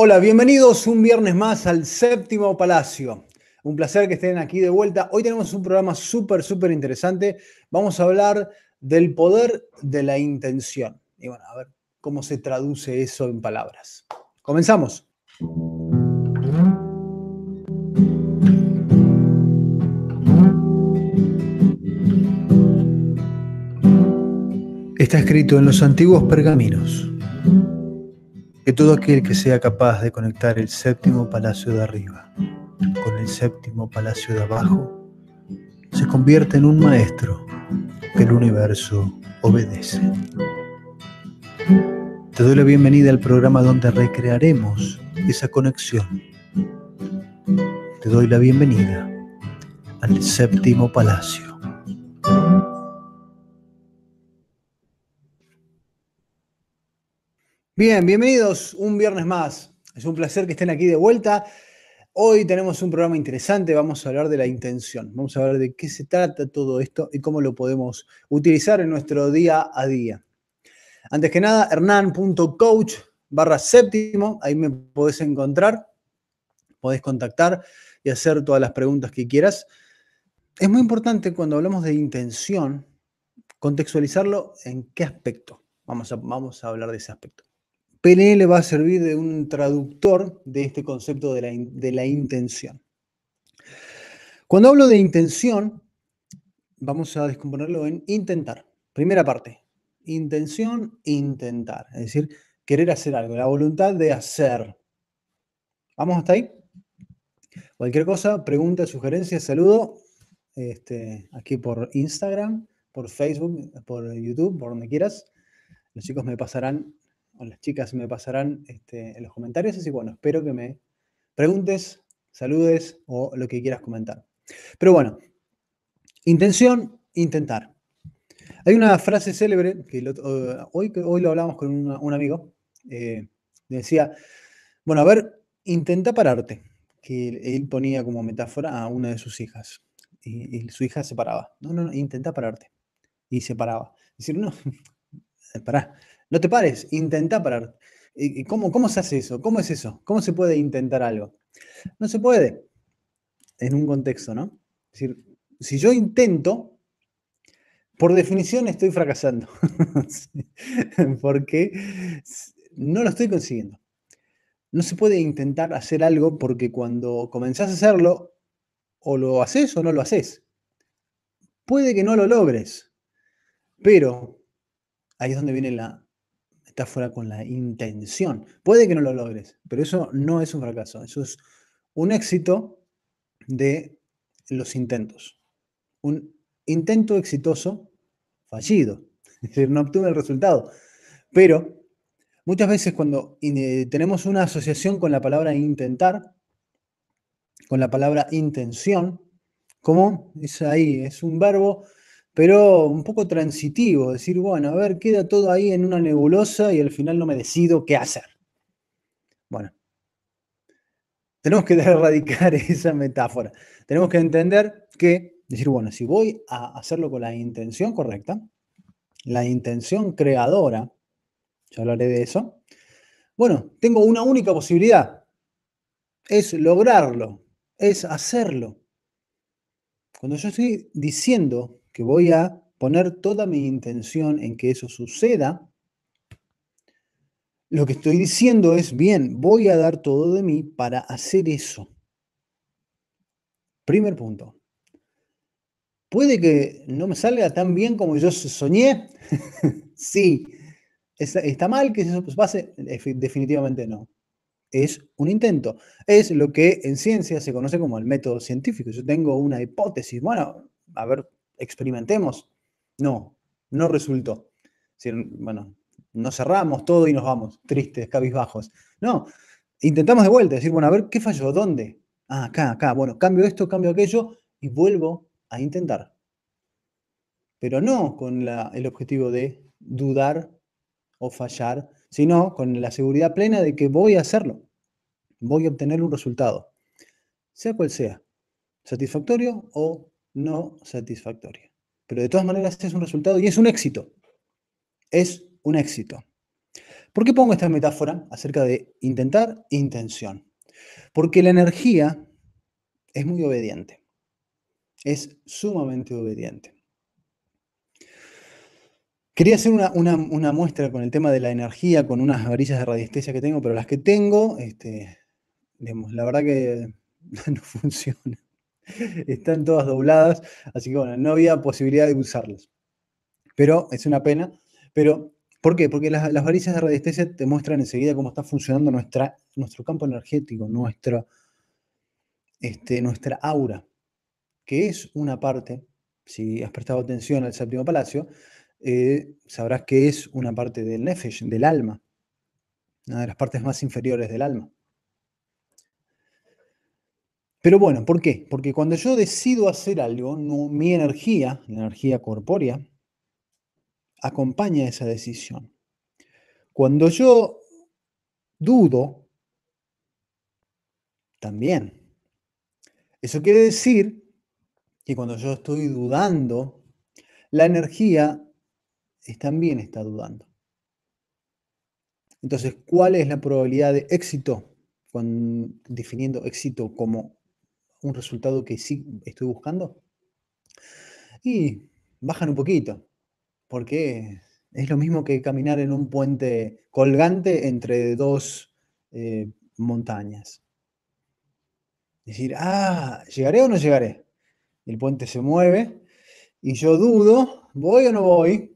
Hola, bienvenidos un viernes más al Séptimo Palacio. Un placer que estén aquí de vuelta. Hoy tenemos un programa súper, súper interesante. Vamos a hablar del poder de la intención. Y bueno, a ver cómo se traduce eso en palabras. Comenzamos. Está escrito en los antiguos pergaminos que todo aquel que sea capaz de conectar el séptimo palacio de arriba con el séptimo palacio de abajo se convierte en un maestro que el universo obedece. Te doy la bienvenida al programa donde recrearemos esa conexión. Te doy la bienvenida al séptimo palacio. Bien, bienvenidos un viernes más. Es un placer que estén aquí de vuelta. Hoy tenemos un programa interesante, vamos a hablar de la intención, vamos a hablar de qué se trata todo esto y cómo lo podemos utilizar en nuestro día a día. Antes que nada, hernán.coach barra séptimo, ahí me podés encontrar, podés contactar y hacer todas las preguntas que quieras. Es muy importante cuando hablamos de intención contextualizarlo en qué aspecto. Vamos a, vamos a hablar de ese aspecto. PNL va a servir de un traductor de este concepto de la, intención. Cuando hablo de intención, vamos a descomponerlo en intentar. Primera parte, intención, intentar. Es decir, querer hacer algo, la voluntad de hacer. ¿Vamos hasta ahí? Cualquier cosa, pregunta, sugerencia, saludo. Este, aquí por Instagram, por Facebook, por YouTube, por donde quieras. Los chicos me pasarán las chicas me pasarán este, en los comentarios. Así que bueno, espero que me preguntes, saludes o lo que quieras comentar. Pero bueno, intención, intentar. Hay una frase célebre que hoy, hoy lo hablamos con un amigo. Eh, decía, bueno, a ver, intenta pararte. Que él ponía como metáfora a una de sus hijas. Y, su hija se paraba. No, no, intenta pararte. Y se paraba. Decir, no, pará, no te pares, intenta parar. ¿Cómo, ¿Cómo se hace eso? ¿Cómo es eso? ¿Cómo se puede intentar algo? No se puede en un contexto, ¿no? Es decir, si yo intento, por definición estoy fracasando, porque no lo estoy consiguiendo. No se puede intentar hacer algo porque cuando comenzás a hacerlo, o lo haces o no lo haces. Puede que no lo logres, pero ahí es donde viene la fuera con la intención. Puede que no lo logres, pero eso no es un fracaso, eso es un éxito de los intentos. Un intento exitoso fallido, es decir, no obtuve el resultado. Pero muchas veces cuando eh, tenemos una asociación con la palabra intentar, con la palabra intención, como es ahí, es un verbo pero un poco transitivo, decir, bueno, a ver, queda todo ahí en una nebulosa y al final no me decido qué hacer. Bueno, tenemos que erradicar esa metáfora. Tenemos que entender que, decir, bueno, si voy a hacerlo con la intención correcta, la intención creadora, yo hablaré de eso, bueno, tengo una única posibilidad, es lograrlo, es hacerlo. Cuando yo estoy diciendo que voy a poner toda mi intención en que eso suceda, lo que estoy diciendo es, bien, voy a dar todo de mí para hacer eso. Primer punto. Puede que no me salga tan bien como yo soñé. sí. ¿Está mal que eso pues pase? Definitivamente no. Es un intento. Es lo que en ciencia se conoce como el método científico. Yo tengo una hipótesis. Bueno, a ver, experimentemos. No, no resultó. bueno, no cerramos todo y nos vamos, tristes, cabizbajos. No, intentamos de vuelta, decir, bueno, a ver qué falló, dónde. Ah, acá, acá, bueno, cambio esto, cambio aquello y vuelvo a intentar. Pero no con el objetivo de dudar o fallar, sino con la seguridad plena de que voy a hacerlo, voy a obtener un resultado, sea cual sea, satisfactorio o no satisfactoria. Pero de todas maneras es un resultado y es un éxito. Es un éxito. ¿Por qué pongo esta metáfora acerca de intentar intención? Porque la energía es muy obediente. Es sumamente obediente. Quería hacer una, muestra con el tema de la energía, con unas varillas de radiestesia que tengo, pero las que tengo, este, la verdad que no funcionan. Están todas dobladas, así que bueno, no había posibilidad de usarlas. Pero es una pena. Pero, ¿por qué? Porque las, las varices de radiestesia te muestran enseguida cómo está funcionando nuestro campo energético, nuestra, este, nuestra aura, que es una parte, si has prestado atención al séptimo palacio, eh, sabrás que es una parte del nefesh, del alma, una de las partes más inferiores del alma. Pero bueno, ¿por qué? Porque cuando yo decido hacer algo, mi energía, la energía corpórea, acompaña esa decisión. Cuando yo dudo, también. Eso quiere decir que cuando yo estoy dudando, la energía también está dudando. Entonces, ¿cuál es la probabilidad de éxito? definiendo éxito como un resultado que sí estoy buscando? Y bajan un poquito, porque es lo mismo que caminar en un puente colgante entre dos eh, montañas. Decir, ah, ¿llegaré o no llegaré? El puente se mueve y yo dudo, ¿voy o no voy?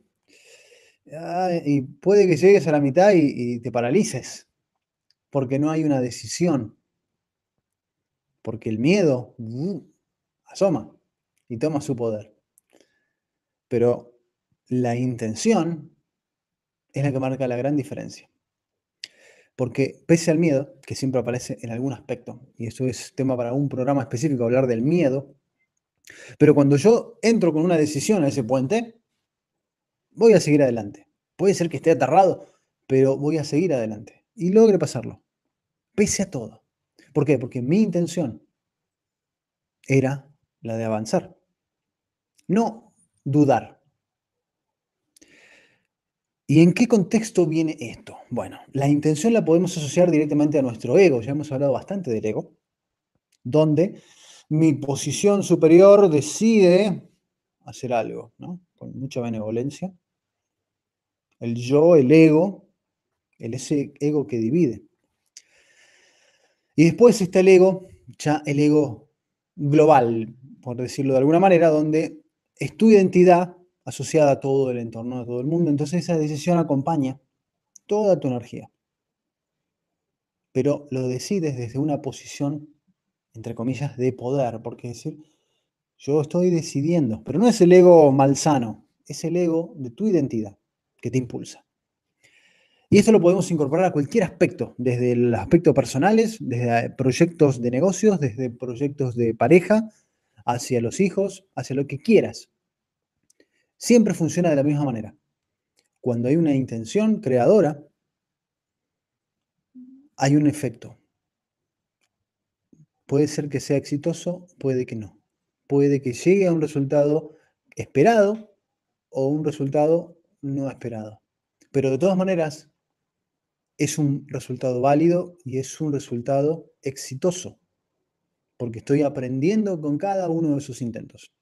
y puede que llegues a la mitad y te paralices, porque no hay una decisión porque el miedo asoma y toma su poder. Pero la intención es la que marca la gran diferencia. Porque pese al miedo, que siempre aparece en algún aspecto, y eso es tema para un programa específico, hablar del miedo, pero cuando yo entro con una decisión a ese puente, voy a seguir adelante. Puede ser que esté aterrado, pero voy a seguir adelante. Y logre pasarlo, pese a todo. ¿Por qué? Porque mi intención era la de avanzar, no dudar. ¿Y en qué contexto viene esto? Bueno, la intención la podemos asociar directamente a nuestro ego, ya hemos hablado bastante del ego, donde mi posición superior decide hacer algo, ¿no? Con mucha benevolencia. El yo, el ego, el ese ego que divide. Y después está el ego, ya el ego global, por decirlo de alguna manera, donde es tu identidad asociada a todo el entorno, a todo el mundo. Entonces esa decisión acompaña toda tu energía. Pero lo decides desde una posición, entre comillas, de poder, porque es decir, yo estoy decidiendo, pero no es el ego malsano, es el ego de tu identidad que te impulsa. Y eso lo podemos incorporar a cualquier aspecto, desde los aspectos personales, desde proyectos de negocios, desde proyectos de pareja, hacia los hijos, hacia lo que quieras. Siempre funciona de la misma manera. Cuando hay una intención creadora, hay un efecto. Puede ser que sea exitoso, puede que no. Puede que llegue a un resultado esperado o un resultado no esperado. Pero de todas maneras, es un resultado válido y es un resultado exitoso, porque estoy aprendiendo con cada uno de sus intentos.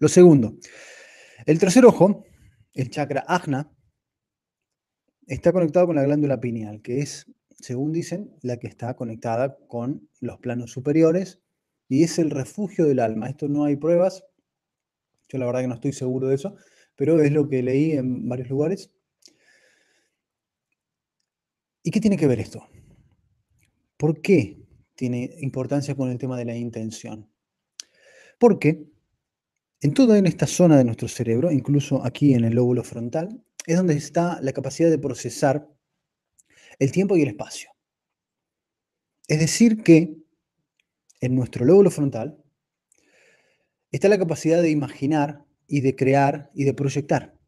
Lo segundo, el tercer ojo, el chakra ajna, está conectado con la glándula pineal, que es, según dicen, la que está conectada con los planos superiores y es el refugio del alma. Esto no hay pruebas, yo la verdad que no estoy seguro de eso, pero es lo que leí en varios lugares ¿Y qué tiene que ver esto? ¿Por qué tiene importancia con el tema de la intención? Porque en toda esta zona de nuestro cerebro, incluso aquí en el lóbulo frontal, es donde está la capacidad de procesar el tiempo y el espacio. Es decir, que en nuestro lóbulo frontal está la capacidad de imaginar y de crear y de proyectar.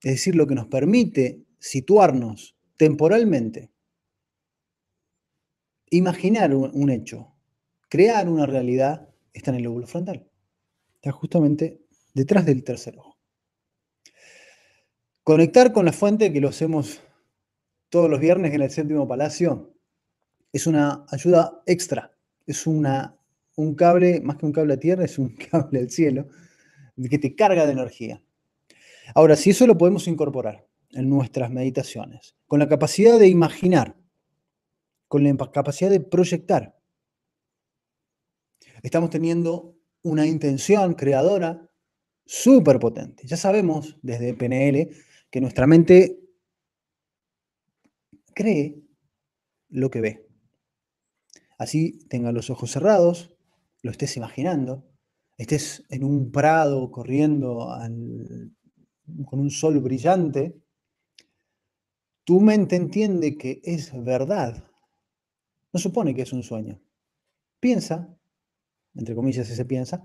Es decir, lo que nos permite situarnos temporalmente. Imaginar un, hecho, crear una realidad, está en el lóbulo frontal. Está justamente detrás del tercer ojo. Conectar con la fuente, que lo hacemos todos los viernes en el séptimo palacio, es una ayuda extra. Es una, un cable, más que un cable a tierra, es un cable al cielo, que te carga de energía. Ahora, si eso lo podemos incorporar en nuestras meditaciones, con la capacidad de imaginar, con la capacidad de proyectar. Estamos teniendo una intención creadora súper potente. Ya sabemos desde PNL que nuestra mente cree lo que ve. Así tenga los ojos cerrados, lo estés imaginando, estés en un prado corriendo con un sol brillante, tu mente entiende que es verdad. No supone que es un sueño. Piensa, entre comillas ese piensa,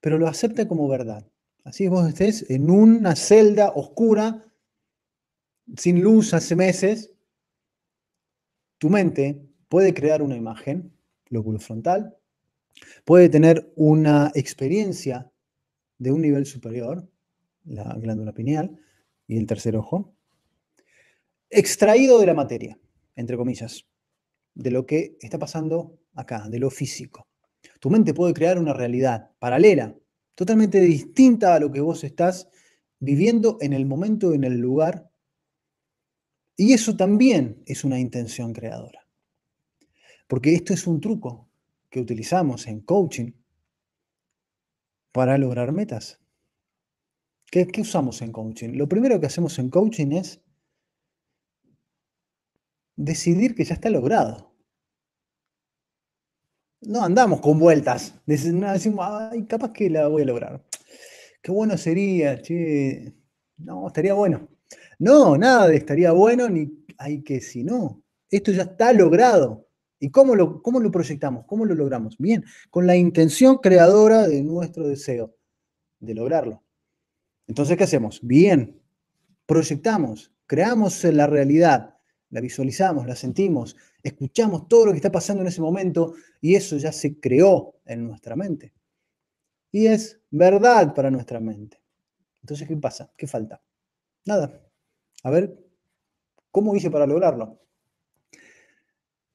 pero lo acepta como verdad. Así vos estés en una celda oscura, sin luz hace meses, tu mente puede crear una imagen, lóbulo frontal, puede tener una experiencia de un nivel superior, la glándula pineal y el tercer ojo, extraído de la materia, entre comillas, de lo que está pasando acá, de lo físico. Tu mente puede crear una realidad paralela, totalmente distinta a lo que vos estás viviendo en el momento, en el lugar. Y eso también es una intención creadora. Porque esto es un truco que utilizamos en coaching para lograr metas. ¿Qué, usamos en coaching? Lo primero que hacemos en coaching es decidir que ya está logrado. No andamos con vueltas. Decimos, ay, capaz que la voy a lograr. Qué bueno sería, No, estaría bueno. No, nada de estaría bueno, ni hay que si no. Esto ya está logrado. ¿Y cómo lo, cómo lo proyectamos? ¿Cómo lo logramos? Bien, con la intención creadora de nuestro deseo de lograrlo. Entonces, ¿qué hacemos? Bien, proyectamos, creamos la realidad, la visualizamos, la sentimos, escuchamos todo lo que está pasando en ese momento y eso ya se creó en nuestra mente. Y es verdad para nuestra mente. Entonces, ¿qué pasa? ¿Qué falta? Nada. A ver, ¿cómo hice para lograrlo?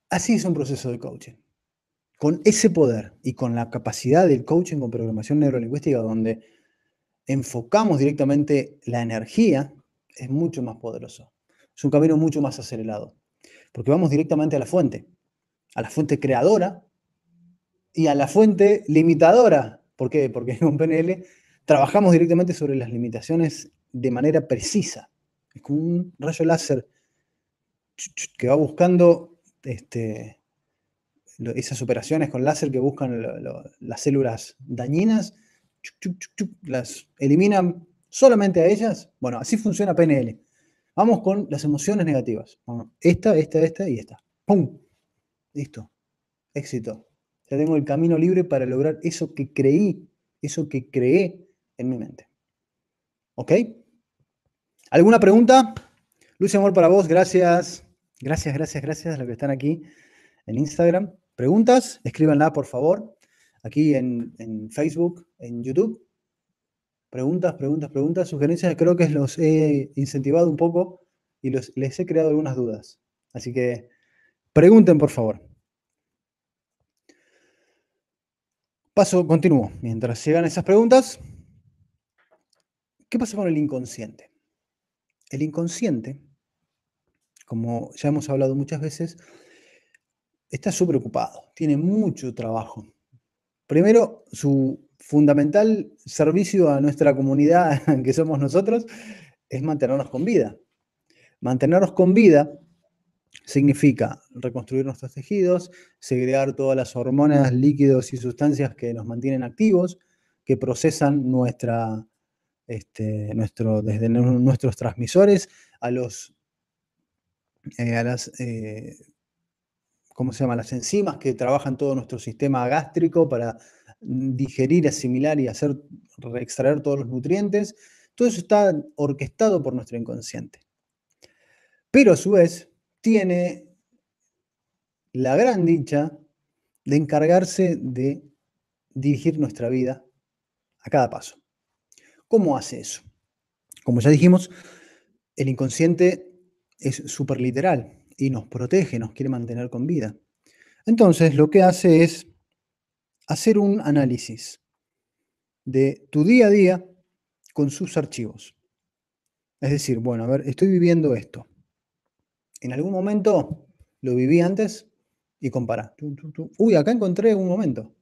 Así es un proceso de coaching. Con ese poder y con la capacidad del coaching con programación neurolingüística, donde enfocamos directamente la energía, es mucho más poderoso es un camino mucho más acelerado, porque vamos directamente a la fuente, a la fuente creadora y a la fuente limitadora. ¿Por qué? Porque con PNL trabajamos directamente sobre las limitaciones de manera precisa. Es como un rayo láser que va buscando este, esas operaciones con láser que buscan las células dañinas, las eliminan solamente a ellas. Bueno, así funciona PNL. Vamos con las emociones negativas. Esta, esta, esta y esta. ¡Pum! Listo. Éxito. Ya tengo el camino libre para lograr eso que creí, eso que creé en mi mente. ¿Ok? ¿Alguna pregunta? Luz amor para vos, gracias. Gracias, gracias, gracias a los que están aquí en Instagram. ¿Preguntas? Escríbanla, por favor, aquí en Facebook, en YouTube preguntas, preguntas, preguntas, sugerencias. Creo que los he incentivado un poco y les he creado algunas dudas. Así que pregunten, por favor. Paso, continúo. Mientras llegan esas preguntas, ¿qué pasa con el inconsciente? El inconsciente, como ya hemos hablado muchas veces, está súper ocupado, tiene mucho trabajo. Primero, su fundamental servicio a nuestra comunidad que somos nosotros es mantenernos con vida. Mantenernos con vida significa reconstruir nuestros tejidos, segregar todas las hormonas, líquidos y sustancias que nos mantienen activos, que procesan nuestra, este, nuestro, desde nuestros transmisores a los eh, a las eh, ¿cómo se llama? las enzimas que trabajan todo nuestro sistema gástrico para digerir, asimilar y hacer, extraer todos los nutrientes, todo eso está orquestado por nuestro inconsciente. Pero a su vez tiene la gran dicha de encargarse de dirigir nuestra vida a cada paso. ¿Cómo hace eso? Como ya dijimos, el inconsciente es súper literal y nos protege, nos quiere mantener con vida. Entonces lo que hace es hacer un análisis de tu día a día con sus archivos. Es decir, bueno, a ver, estoy viviendo esto. En algún momento lo viví antes y compará. Uy, acá encontré un momento.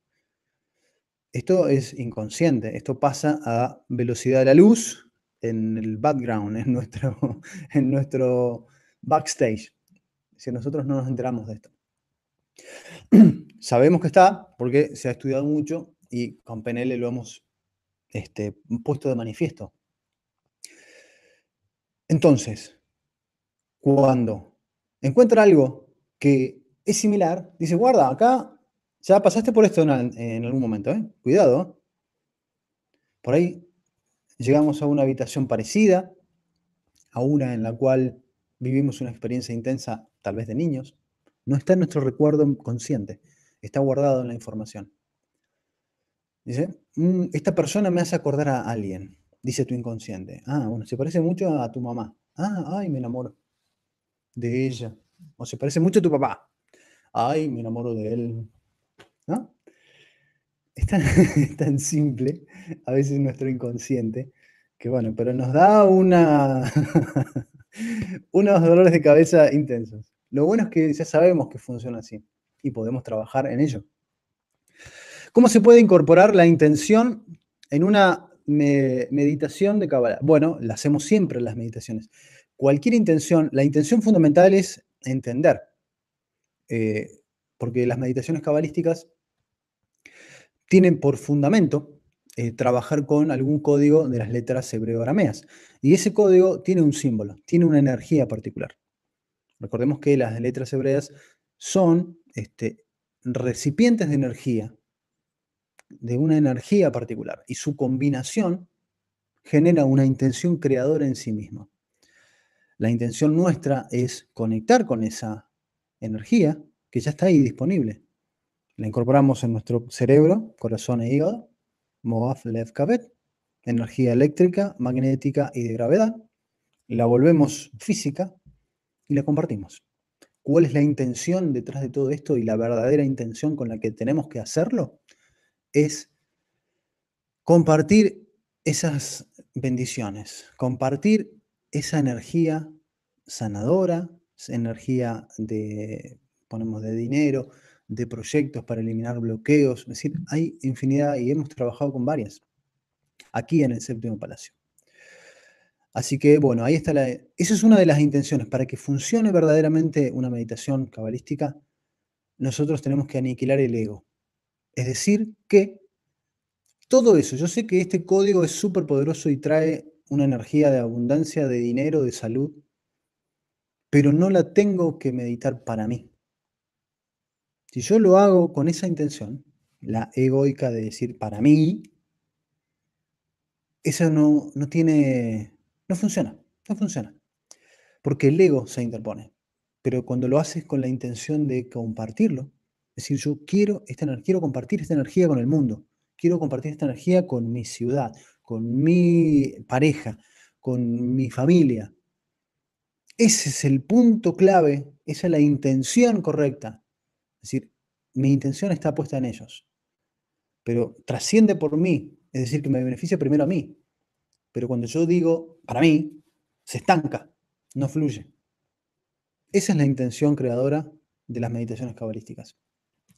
Esto es inconsciente, esto pasa a velocidad de la luz en el background, en nuestro, en nuestro backstage. Si nosotros no nos enteramos de esto. Sabemos que está porque se ha estudiado mucho y con PNL lo hemos este, puesto de manifiesto. Entonces, cuando encuentra algo que es similar, dice, guarda, acá ya pasaste por esto en, algún momento, eh, cuidado. Por ahí llegamos a una habitación parecida, a una en la cual vivimos una experiencia intensa, tal vez de niños. No está en nuestro recuerdo consciente, está guardado en la información. Dice, mm, esta persona me hace acordar a alguien, dice tu inconsciente. Ah, bueno, se parece mucho a tu mamá. Ah, ay, me enamoro de ella. O se parece mucho a tu papá. Ay, me enamoro de él. ¿No? Es tan, tan simple, a veces nuestro inconsciente, que bueno, pero nos da una, unos dolores de cabeza intensos. Lo bueno es que ya sabemos que funciona así y podemos trabajar en ello. ¿Cómo se puede incorporar la intención en una meditación de Kabbalah? Bueno, la hacemos siempre en las meditaciones. Cualquier intención, la intención fundamental es entender, eh, porque las meditaciones cabalísticas tienen por fundamento eh, trabajar con algún código de las letras hebreo-arameas. Y ese código tiene un símbolo, tiene una energía particular. Recordemos que las letras hebreas son este, recipientes de energía, de una energía particular, y su combinación genera una intención creadora en sí misma. La intención nuestra es conectar con esa energía que ya está ahí disponible. La incorporamos en nuestro cerebro, corazón e hígado, Moaf Lev Kavet, energía eléctrica, magnética y de gravedad. La volvemos física, y la compartimos. ¿Cuál es la intención detrás de todo esto y la verdadera intención con la que tenemos que hacerlo? Es compartir esas bendiciones, compartir esa energía sanadora, esa energía de, ponemos, de dinero, de proyectos para eliminar bloqueos. Es decir, hay infinidad y hemos trabajado con varias aquí en el séptimo palacio. Así que, bueno, ahí está la... Esa es una de las intenciones. Para que funcione verdaderamente una meditación cabalística, nosotros tenemos que aniquilar el ego. Es decir, que todo eso, yo sé que este código es súper poderoso y trae una energía de abundancia, de dinero, de salud, pero no la tengo que meditar para mí. Si yo lo hago con esa intención, la egoica de decir para mí, esa no, no tiene no funciona, no funciona. Porque el ego se interpone. Pero cuando lo haces con la intención de compartirlo, es decir, yo quiero, esta, compartir esta energía con el mundo, quiero compartir esta energía con mi ciudad, con mi pareja, con mi familia. Ese es el punto clave, esa es la intención correcta. Es decir, mi intención está puesta en ellos, pero trasciende por mí, es decir, que me beneficia primero a mí, pero cuando yo digo, para mí, se estanca, no fluye. Esa es la intención creadora de las meditaciones cabalísticas.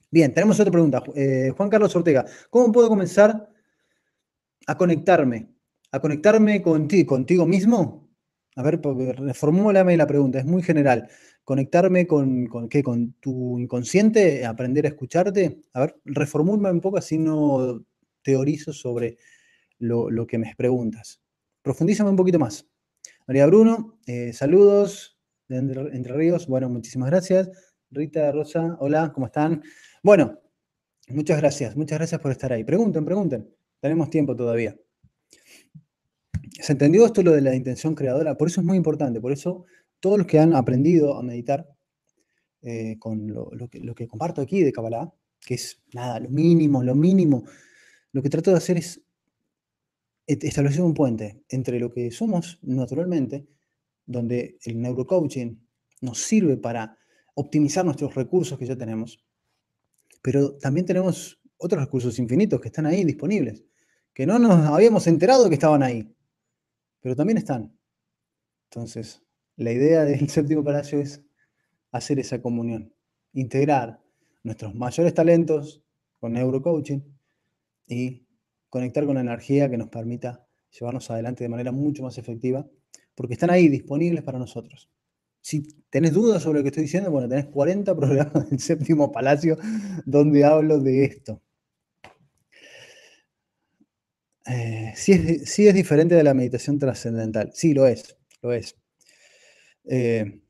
Bien, tenemos otra pregunta. Eh, Juan Carlos Ortega, ¿cómo puedo comenzar a conectarme? ¿A conectarme contigo mismo? A ver, reformúlame la pregunta, es muy general. ¿Conectarme con, qué? ¿Con tu inconsciente? ¿Aprender a escucharte? A ver, reformúlame un poco así no teorizo sobre lo que me preguntas profundízame un poquito más. María Bruno, eh, saludos de Entre Ríos. Bueno, muchísimas gracias. Rita, Rosa, hola, ¿cómo están? Bueno, muchas gracias, muchas gracias por estar ahí. Pregunten, pregunten. Tenemos tiempo todavía. ¿Se entendió esto lo de la intención creadora? Por eso es muy importante, por eso todos los que han aprendido a meditar eh, con lo, que, lo, que, comparto aquí de Kabbalah, que es nada, lo mínimo, lo mínimo, lo que trato de hacer es establecer un puente entre lo que somos naturalmente, donde el neurocoaching nos sirve para optimizar nuestros recursos que ya tenemos, pero también tenemos otros recursos infinitos que están ahí disponibles, que no nos habíamos enterado que estaban ahí, pero también están. Entonces, la idea del séptimo palacio es hacer esa comunión, integrar nuestros mayores talentos con neurocoaching y conectar con la energía que nos permita llevarnos adelante de manera mucho más efectiva, porque están ahí disponibles para nosotros. Si tenés dudas sobre lo que estoy diciendo, bueno, tenés 40 programas del séptimo palacio donde hablo de esto. Eh, sí, es, diferente de la meditación trascendental. Sí, lo es, lo es. Eh,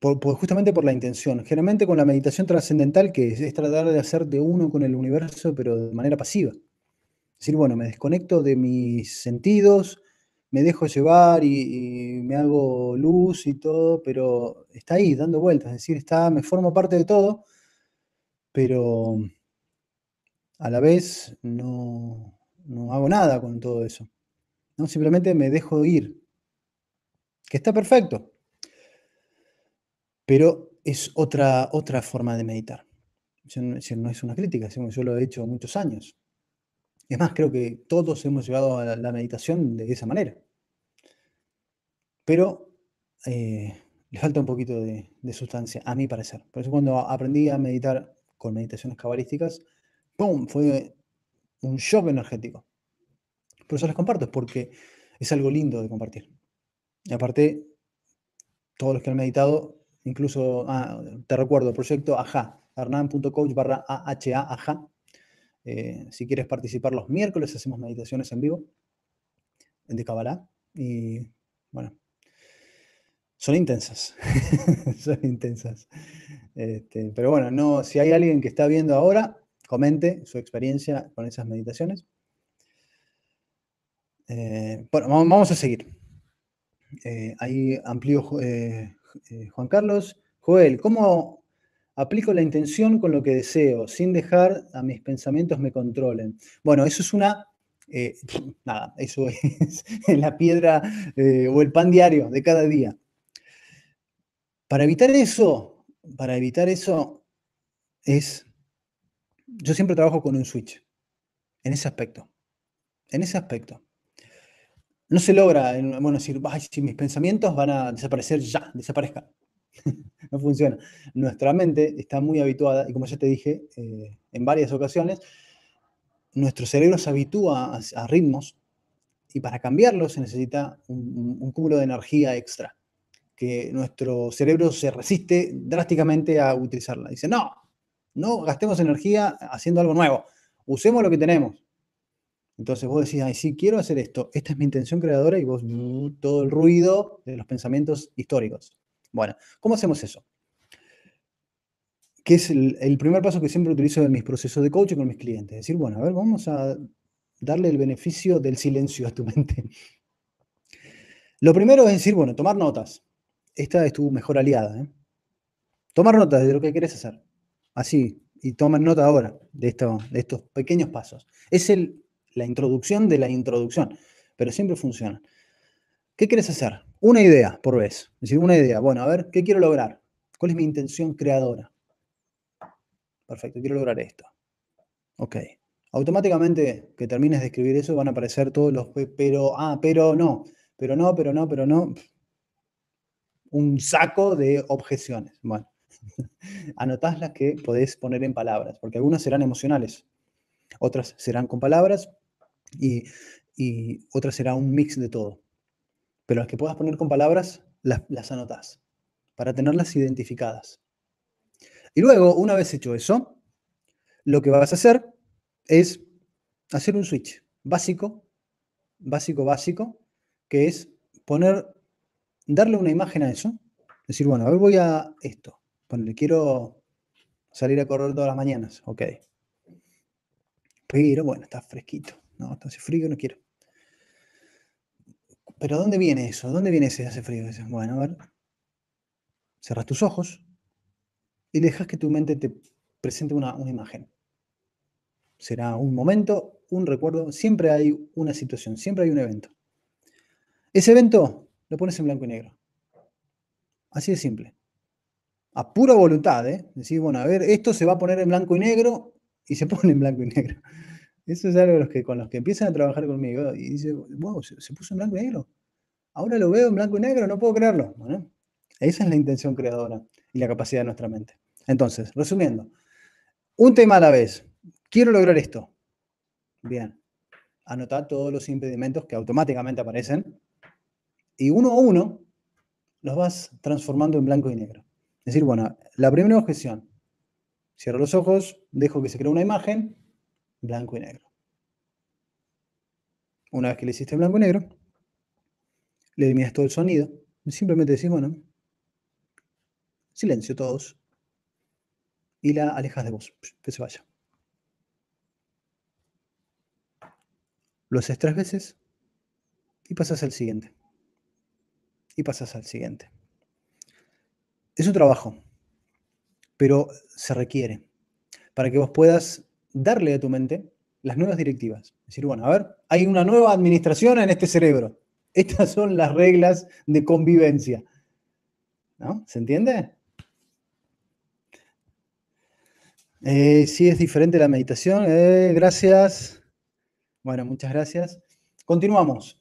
justamente por la intención. Generalmente con la meditación trascendental, que es, es, tratar de hacerte uno con el universo, pero de manera pasiva. Es decir, bueno, me desconecto de mis sentidos, me dejo llevar y, me hago luz y todo, pero está ahí, dando vueltas, es decir, está, me formo parte de todo, pero a la vez no, hago nada con todo eso. Simplemente me dejo ir, que está perfecto, pero es otra, otra forma de meditar. no es una crítica, yo lo he hecho muchos años. Es más, creo que todos hemos llegado a la meditación de esa manera. Pero eh, le falta un poquito de, sustancia, a mi parecer. Por eso cuando aprendí a meditar con meditaciones cabalísticas, ¡pum! Fue un shock energético. Por eso las comparto, es porque es algo lindo de compartir. Y aparte, todos los que han meditado, incluso, ah, te recuerdo, el proyecto ajá, hernán.coach barra AHA, AJA, eh, si quieres participar los miércoles, hacemos meditaciones en vivo de Kabbalah. Y bueno, son intensas. son intensas. Este, pero bueno, no, si hay alguien que está viendo ahora, comente su experiencia con esas meditaciones. Eh, bueno, vamos a seguir. Eh, ahí amplió Juan Carlos. Joel, ¿cómo Aplico la intención con lo que deseo, sin dejar a mis pensamientos me controlen. Bueno, eso es una, eh, nada, eso es la piedra eh, o el pan diario de cada día. Para evitar eso, para evitar eso es, yo siempre trabajo con un switch, en ese aspecto, en ese aspecto no se logra, bueno, decir, Ay, si mis pensamientos van a desaparecer ya, desaparezca. no funciona. Nuestra mente está muy habituada, y como ya te dije eh, en varias ocasiones, nuestro cerebro se habitúa a, ritmos y para cambiarlos se necesita un, un, cúmulo de energía extra, que nuestro cerebro se resiste drásticamente a utilizarla. Dice, no, no gastemos energía haciendo algo nuevo, usemos lo que tenemos. Entonces vos decís, ay, sí, quiero hacer esto, esta es mi intención creadora y vos uh, todo el ruido de los pensamientos históricos. Bueno, ¿cómo hacemos eso? Que es el, primer paso que siempre utilizo en mis procesos de coaching con mis clientes. Es decir, bueno, a ver, vamos a darle el beneficio del silencio a tu mente. Lo primero es decir, bueno, tomar notas. Esta es tu mejor aliada. ¿eh? Tomar notas de lo que quieres hacer. Así, y tomar nota ahora de, estos pequeños pasos. Es la introducción de la introducción, pero siempre funciona. ¿Qué quieres hacer? una idea por vez. Es decir, una idea. Bueno, a ver, ¿qué quiero lograr? ¿Cuál es mi intención creadora? Perfecto, quiero lograr esto. Ok. Automáticamente que termines de escribir eso van a aparecer todos los pero, ah, pero no, pero no, pero no, pero no. Un saco de objeciones. Bueno, anotás las que podés poner en palabras, porque algunas serán emocionales, otras serán con palabras y, y otras será un mix de todo pero las que puedas poner con palabras, las, anotas para tenerlas identificadas. Y luego, una vez hecho eso, lo que vas a hacer es hacer un switch básico, básico, básico, que es poner, darle una imagen a eso. Decir, bueno, a ver, voy a esto. le quiero salir a correr todas las mañanas. Ok. Pero bueno, está fresquito. No, está frío, no quiero. Pero ¿dónde viene eso? ¿Dónde viene ese hace frío? bueno, a ver. Cerras tus ojos y dejas que tu mente te presente una, imagen. Será un momento, un recuerdo, siempre hay una situación, siempre hay un evento. Ese evento lo pones en blanco y negro. Así de simple. A pura voluntad, ¿eh? Decís, bueno, a ver, esto se va a poner en blanco y negro y se pone en blanco y negro. Eso es algo los que, con los que empiezan a trabajar conmigo y dicen, wow, se, puso en blanco y negro. Ahora lo veo en blanco y negro, no puedo creerlo. esa es la intención creadora y la capacidad de nuestra mente. Entonces, resumiendo, un tema a la vez. Quiero lograr esto. Bien. Anotar todos los impedimentos que automáticamente aparecen y uno a uno los vas transformando en blanco y negro. Es decir, bueno, la primera objeción, cierro los ojos, dejo que se cree una imagen, blanco y negro. Una vez que le hiciste blanco y negro, le eliminas todo el sonido. simplemente decís, bueno, silencio todos. Y la alejas de vos, que se vaya. Lo haces tres veces y pasas al siguiente. Y pasas al siguiente. Es un trabajo, pero se requiere. Para que vos puedas darle a tu mente las nuevas directivas. Es decir, bueno, a ver, hay una nueva administración en este cerebro. Estas son las reglas de convivencia. ¿No? ¿Se entiende? Eh, sí, es diferente la meditación. Eh, gracias. Bueno, muchas gracias. Continuamos.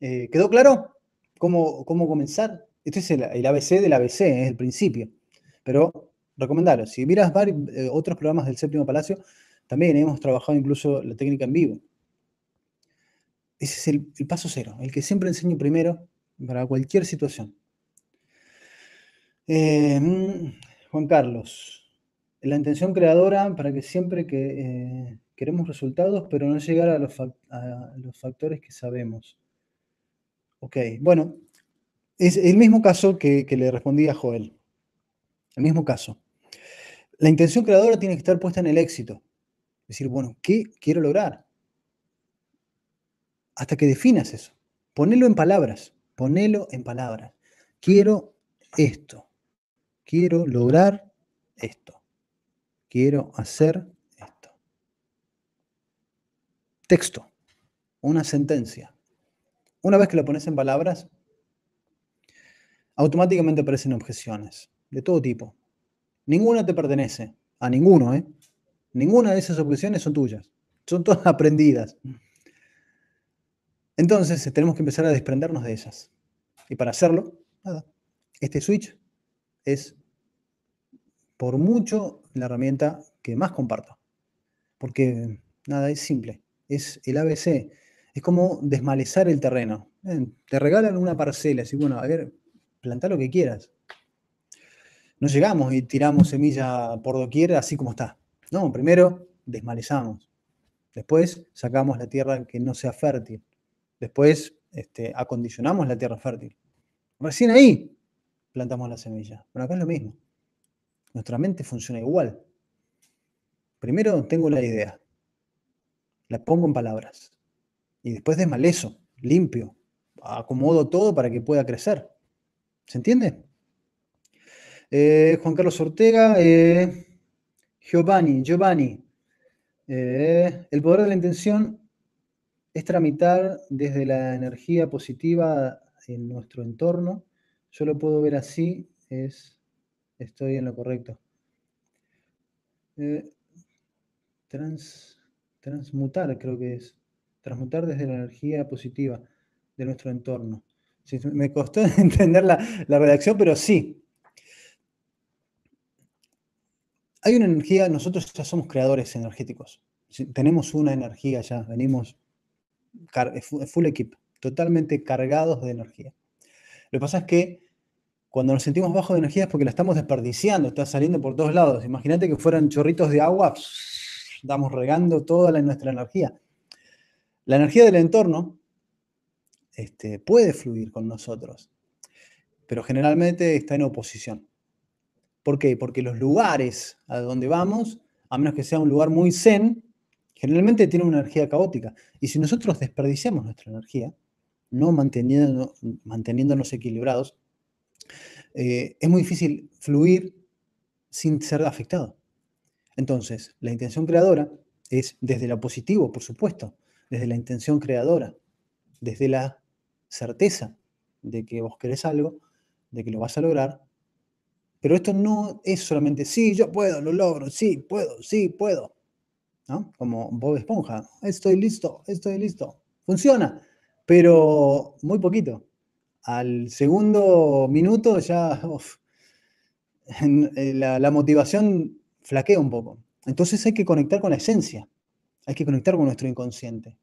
Eh, ¿Quedó claro cómo, comenzar? Este es el, ABC del ABC, es el principio. Pero recomendarlo. Si miras otros programas del Séptimo Palacio, también hemos trabajado incluso la técnica en vivo. Ese es el, paso cero, el que siempre enseño primero para cualquier situación. Eh, mm, Juan Carlos, la intención creadora para que siempre que eh, queremos resultados, pero no llegar a los, factores que sabemos. Ok, bueno, es el mismo caso que, que le respondí a Joel. El mismo caso. La intención creadora tiene que estar puesta en el éxito. Decir, bueno, ¿qué quiero lograr? Hasta que definas eso. Ponelo en palabras. Ponelo en palabras. Quiero esto. Quiero lograr esto. Quiero hacer esto. Texto. Una sentencia. Una vez que lo pones en palabras, automáticamente aparecen objeciones de todo tipo. Ninguna te pertenece. A ninguno, ¿eh? Ninguna de esas opciones son tuyas, son todas aprendidas. Entonces eh, tenemos que empezar a desprendernos de ellas. Y para hacerlo, nada, este switch es por mucho la herramienta que más comparto. Porque nada, es simple, es el ABC, es como desmalezar el terreno. Te regalan una parcela, así bueno, a ver, planta lo que quieras. No llegamos y tiramos semilla por doquier así como está. No, primero desmalezamos. Después sacamos la tierra que no sea fértil. Después este, acondicionamos la tierra fértil. Recién ahí plantamos la semilla. Pero acá es lo mismo. Nuestra mente funciona igual. Primero tengo la idea. La pongo en palabras. Y después desmalezo, limpio. Acomodo todo para que pueda crecer. ¿Se entiende? Eh, Juan Carlos Ortega. Eh, Giovanni, Giovanni. Eh, el poder de la intención es tramitar desde la energía positiva en nuestro entorno. Yo lo puedo ver así, es, estoy en lo correcto. Eh, transmutar, creo que es. Transmutar desde la energía positiva de nuestro entorno. me costó entender la, la redacción, pero sí, hay una energía, nosotros ya somos creadores energéticos. Tenemos una energía ya, venimos eh, full equip, totalmente cargados de energía. Lo que pasa es que cuando nos sentimos bajos de energía es porque la estamos desperdiciando, está saliendo por todos lados. Imagínate que fueran chorritos de agua, estamos regando toda la, nuestra energía. La energía del entorno este, puede fluir con nosotros, pero generalmente está en oposición. ¿Por qué? Porque los lugares a donde vamos, a menos que sea un lugar muy zen, generalmente tienen una energía caótica. Y si nosotros desperdiciamos nuestra energía, no manteniéndonos equilibrados, eh, es muy difícil fluir sin ser afectado. Entonces, la intención creadora es desde lo positivo, por supuesto, desde la intención creadora, desde la certeza de que vos querés algo, de que lo vas a lograr, pero esto no es solamente, sí, yo puedo, lo logro, sí, puedo, sí, puedo. Como Bob Esponja, estoy listo, estoy listo. Funciona, pero muy poquito. Al segundo minuto ya eh, la, motivación flaquea un poco. Entonces hay que conectar con la esencia, hay que conectar con nuestro inconsciente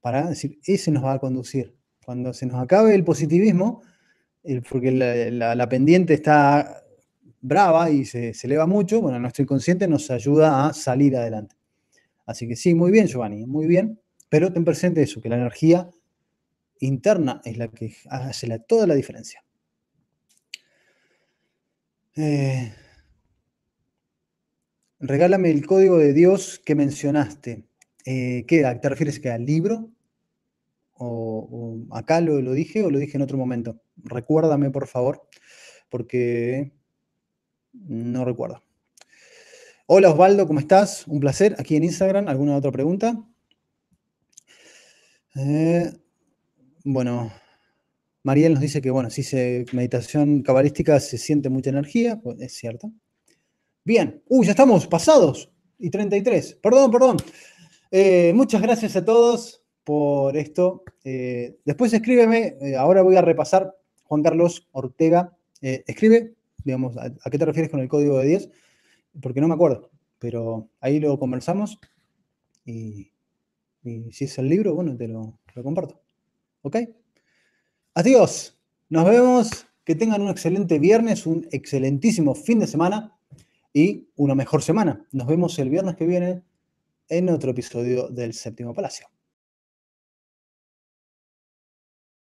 para decir, ese nos va a conducir. Cuando se nos acabe el positivismo, porque la pendiente está brava y se, se, eleva mucho, bueno, nuestro inconsciente nos ayuda a salir adelante. Así que sí, muy bien, Giovanni, muy bien, pero ten presente eso, que la energía interna es la que hace la, toda la diferencia. Eh, regálame el código de Dios que mencionaste. Eh, ¿Qué? ¿Te refieres que al libro? O, acá lo, lo dije o lo dije en otro momento? Recuérdame, por favor, porque no recuerdo. Hola Osvaldo, ¿cómo estás? Un placer. Aquí en Instagram, ¿alguna otra pregunta? Eh, bueno, Mariel nos dice que, bueno, si se meditación cabalística se siente mucha energía, pues, es cierto. Bien, uy, ya estamos pasados y 33. Perdón, perdón. Eh, muchas gracias a todos por esto. Eh, después escríbeme, ahora voy a repasar. Juan Carlos Ortega escribe digamos, a, qué te refieres con el código de 10, porque no me acuerdo, pero ahí lo conversamos y, si es el libro, bueno, te lo, lo comparto. ¿Ok? Adiós, nos vemos, que tengan un excelente viernes, un excelentísimo fin de semana y una mejor semana. Nos vemos el viernes que viene en otro episodio del Séptimo Palacio.